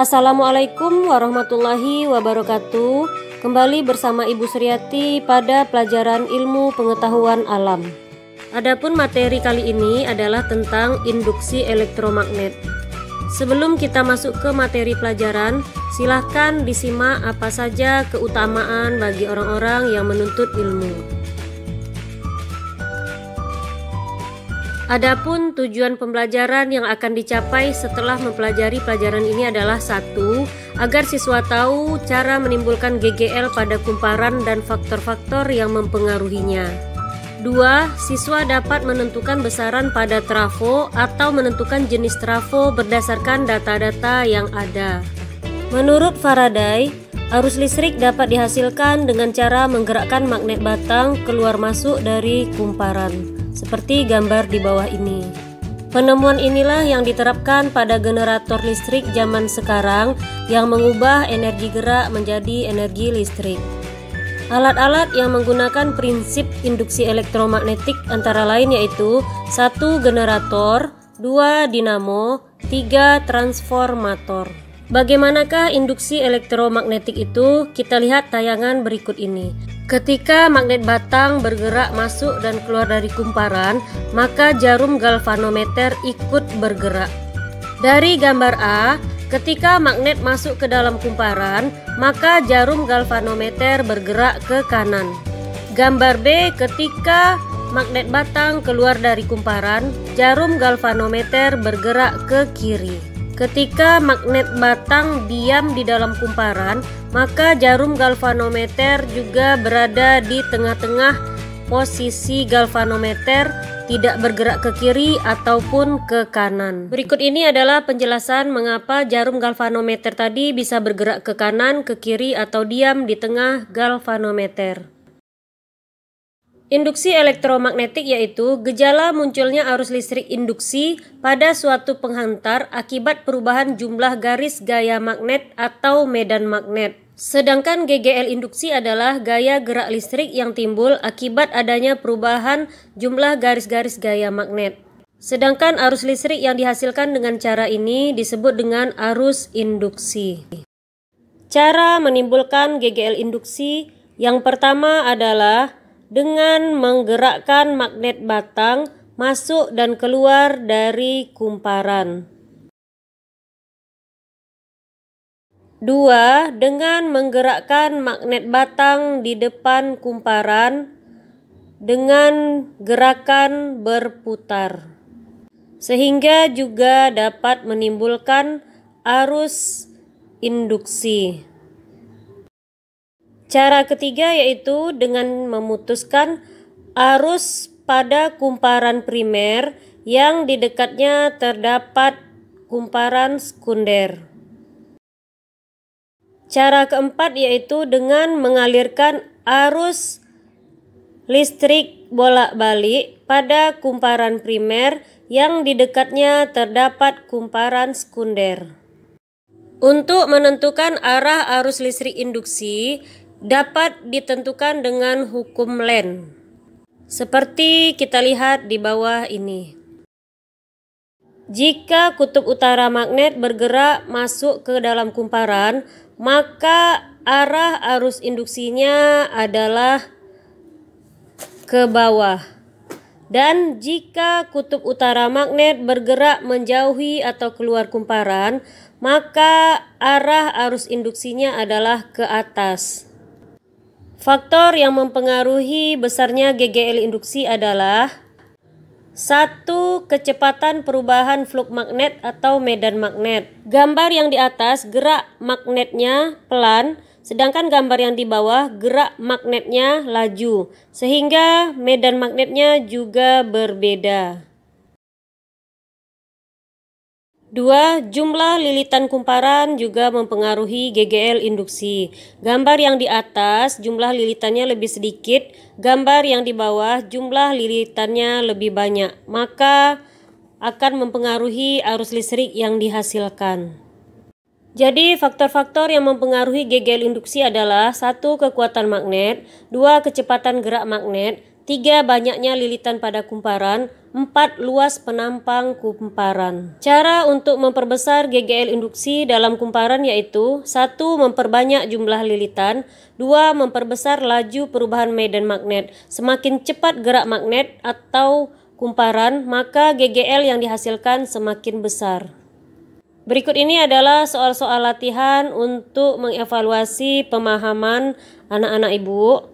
Assalamualaikum warahmatullahi wabarakatuh. Kembali bersama Ibu Suryati pada pelajaran Ilmu Pengetahuan Alam. Adapun materi kali ini adalah tentang induksi elektromagnet. Sebelum kita masuk ke materi pelajaran, silahkan disimak apa saja keutamaan bagi orang-orang yang menuntut ilmu. Adapun tujuan pembelajaran yang akan dicapai setelah mempelajari pelajaran ini adalah satu, agar siswa tahu cara menimbulkan GGL pada kumparan dan faktor-faktor yang mempengaruhinya. Dua, siswa dapat menentukan besaran pada trafo atau menentukan jenis trafo berdasarkan data-data yang ada. Menurut Faraday, arus listrik dapat dihasilkan dengan cara menggerakkan magnet batang keluar masuk dari kumparan seperti gambar di bawah ini. Penemuan inilah yang diterapkan pada generator listrik zaman sekarang yang mengubah energi gerak menjadi energi listrik. Alat-alat yang menggunakan prinsip induksi elektromagnetik antara lain yaitu satu generator, dua dinamo, tiga transformator. Bagaimanakah induksi elektromagnetik itu? Kita lihat tayangan berikut ini. Ketika magnet batang bergerak masuk dan keluar dari kumparan, maka jarum galvanometer ikut bergerak. Dari gambar A, ketika magnet masuk ke dalam kumparan, maka jarum galvanometer bergerak ke kanan. Gambar B, ketika magnet batang keluar dari kumparan, jarum galvanometer bergerak ke kiri. Ketika magnet batang diam di dalam kumparan, maka jarum galvanometer juga berada di tengah-tengah posisi galvanometer tidak bergerak ke kiri ataupun ke kanan. Berikut ini adalah penjelasan mengapa jarum galvanometer tadi bisa bergerak ke kanan, ke kiri, atau diam di tengah galvanometer. Induksi elektromagnetik yaitu gejala munculnya arus listrik induksi pada suatu penghantar akibat perubahan jumlah garis gaya magnet atau medan magnet. Sedangkan GGL induksi adalah gaya gerak listrik yang timbul akibat adanya perubahan jumlah garis-garis gaya magnet. Sedangkan arus listrik yang dihasilkan dengan cara ini disebut dengan arus induksi. Cara menimbulkan GGL induksi yang pertama adalah dengan menggerakkan magnet batang masuk dan keluar dari kumparan. 2. Dengan menggerakkan magnet batang di depan kumparan dengan gerakan berputar. Sehingga juga dapat menimbulkan arus induksi. Cara ketiga yaitu dengan memutuskan arus pada kumparan primer yang di dekatnya terdapat kumparan sekunder. Cara keempat yaitu dengan mengalirkan arus listrik bolak-balik pada kumparan primer yang di dekatnya terdapat kumparan sekunder. Untuk menentukan arah arus listrik induksi, dapat ditentukan dengan hukum len. seperti kita lihat di bawah ini. Jika kutub utara magnet bergerak masuk ke dalam kumparan, maka arah arus induksinya adalah ke bawah. Dan jika kutub utara magnet bergerak menjauhi atau keluar kumparan, maka arah arus induksinya adalah ke atas. Faktor yang mempengaruhi besarnya GGL induksi adalah satu Kecepatan perubahan fluk magnet atau medan magnet. Gambar yang di atas gerak magnetnya pelan, sedangkan gambar yang di bawah gerak magnetnya laju, sehingga medan magnetnya juga berbeda. Dua, jumlah lilitan kumparan juga mempengaruhi GGL induksi. Gambar yang di atas jumlah lilitannya lebih sedikit, gambar yang di bawah jumlah lilitannya lebih banyak, maka akan mempengaruhi arus listrik yang dihasilkan. Jadi faktor-faktor yang mempengaruhi GGL induksi adalah satu kekuatan magnet, dua kecepatan gerak magnet, tiga banyaknya lilitan pada kumparan, empat Luas penampang kumparan. Cara untuk memperbesar GGL induksi dalam kumparan yaitu satu Memperbanyak jumlah lilitan dua Memperbesar laju perubahan medan magnet. Semakin cepat gerak magnet atau kumparan, maka GGL yang dihasilkan semakin besar. Berikut ini adalah soal-soal latihan untuk mengevaluasi pemahaman anak-anak ibu.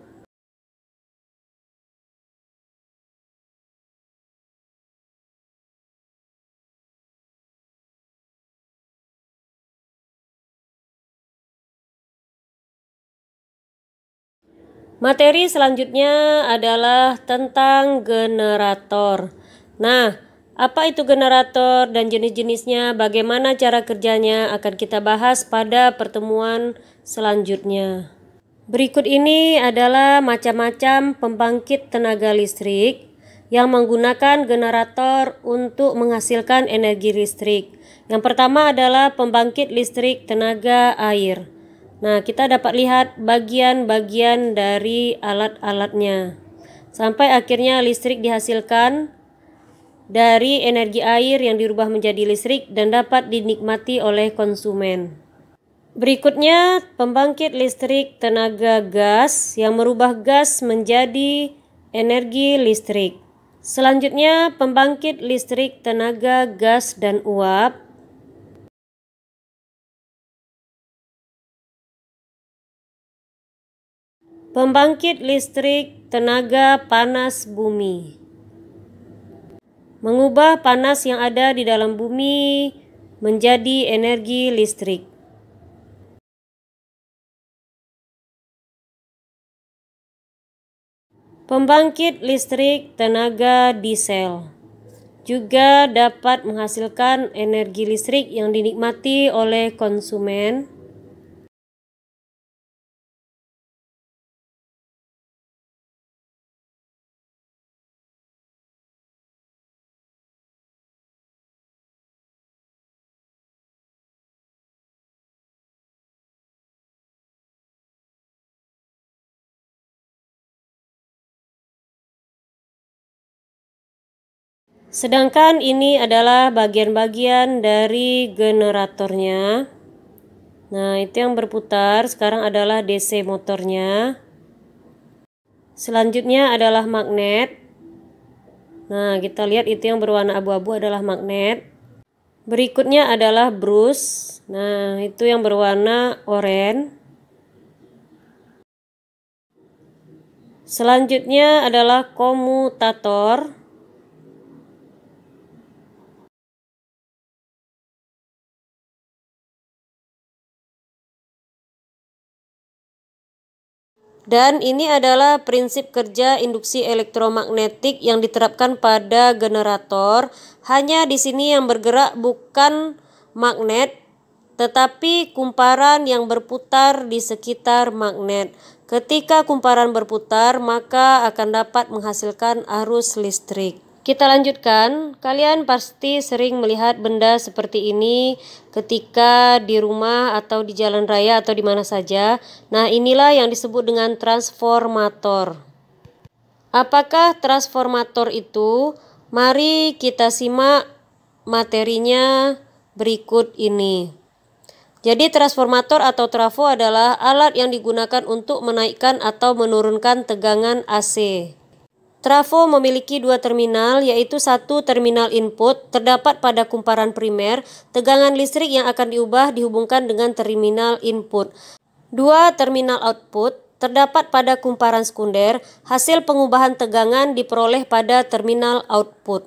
Materi selanjutnya adalah tentang generator. Nah, apa itu generator dan jenis-jenisnya, bagaimana cara kerjanya akan kita bahas pada pertemuan selanjutnya. Berikut ini adalah macam-macam pembangkit tenaga listrik yang menggunakan generator untuk menghasilkan energi listrik. Yang pertama adalah pembangkit listrik tenaga air. Nah, kita dapat lihat bagian-bagian dari alat-alatnya. Sampai akhirnya listrik dihasilkan dari energi air yang dirubah menjadi listrik dan dapat dinikmati oleh konsumen. Berikutnya, pembangkit listrik tenaga gas yang merubah gas menjadi energi listrik. Selanjutnya, pembangkit listrik tenaga gas dan uap Pembangkit listrik tenaga panas bumi mengubah panas yang ada di dalam bumi menjadi energi listrik. Pembangkit listrik tenaga diesel juga dapat menghasilkan energi listrik yang dinikmati oleh konsumen Sedangkan ini adalah bagian-bagian dari generatornya. Nah, itu yang berputar sekarang adalah DC motornya. Selanjutnya adalah magnet. Nah, kita lihat itu yang berwarna abu-abu adalah magnet. Berikutnya adalah brush, Nah, itu yang berwarna oranye. Selanjutnya adalah komutator. Dan ini adalah prinsip kerja induksi elektromagnetik yang diterapkan pada generator. Hanya di sini yang bergerak bukan magnet, tetapi kumparan yang berputar di sekitar magnet. Ketika kumparan berputar, maka akan dapat menghasilkan arus listrik. Kita lanjutkan, kalian pasti sering melihat benda seperti ini ketika di rumah atau di jalan raya atau di mana saja. Nah, inilah yang disebut dengan transformator. Apakah transformator itu? Mari kita simak materinya berikut ini. Jadi transformator atau trafo adalah alat yang digunakan untuk menaikkan atau menurunkan tegangan AC. Trafo memiliki dua terminal, yaitu satu terminal input terdapat pada kumparan primer, tegangan listrik yang akan diubah dihubungkan dengan terminal input. Dua terminal output terdapat pada kumparan sekunder, hasil pengubahan tegangan diperoleh pada terminal output.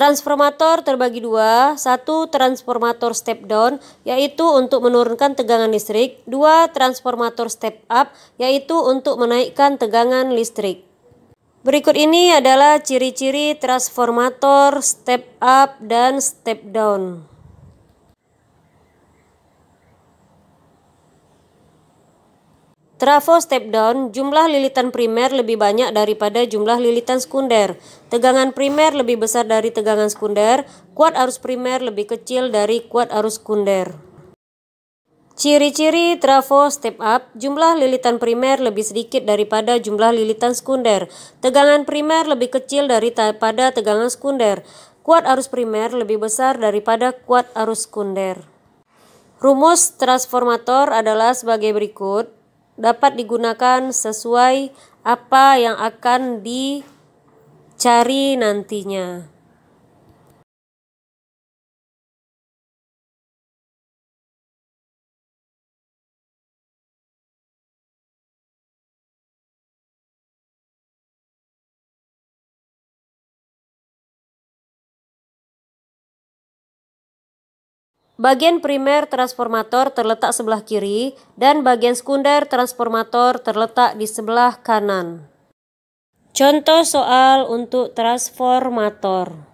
Transformator terbagi dua, satu transformator step down yaitu untuk menurunkan tegangan listrik, dua transformator step up yaitu untuk menaikkan tegangan listrik. Berikut ini adalah ciri-ciri transformator step up dan step down. Trafo step down, jumlah lilitan primer lebih banyak daripada jumlah lilitan sekunder. Tegangan primer lebih besar dari tegangan sekunder, kuat arus primer lebih kecil dari kuat arus sekunder. Ciri-ciri trafo step up, jumlah lilitan primer lebih sedikit daripada jumlah lilitan sekunder. Tegangan primer lebih kecil daripada tegangan sekunder. Kuat arus primer lebih besar daripada kuat arus sekunder. Rumus transformator adalah sebagai berikut dapat digunakan sesuai apa yang akan dicari nantinya. Bagian primer transformator terletak sebelah kiri dan bagian sekunder transformator terletak di sebelah kanan. Contoh soal untuk transformator.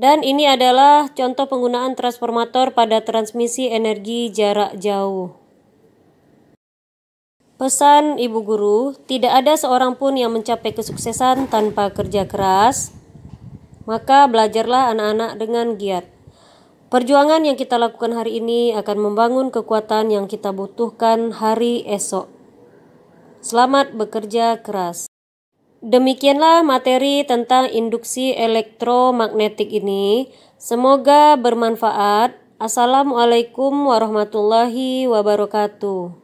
Dan ini adalah contoh penggunaan transformator pada transmisi energi jarak jauh. Pesan Ibu Guru, tidak ada seorang pun yang mencapai kesuksesan tanpa kerja keras. Maka belajarlah anak-anak dengan giat. Perjuangan yang kita lakukan hari ini akan membangun kekuatan yang kita butuhkan hari esok. Selamat bekerja keras. Demikianlah materi tentang induksi elektromagnetik ini. Semoga bermanfaat. Assalamualaikum warahmatullahi wabarakatuh.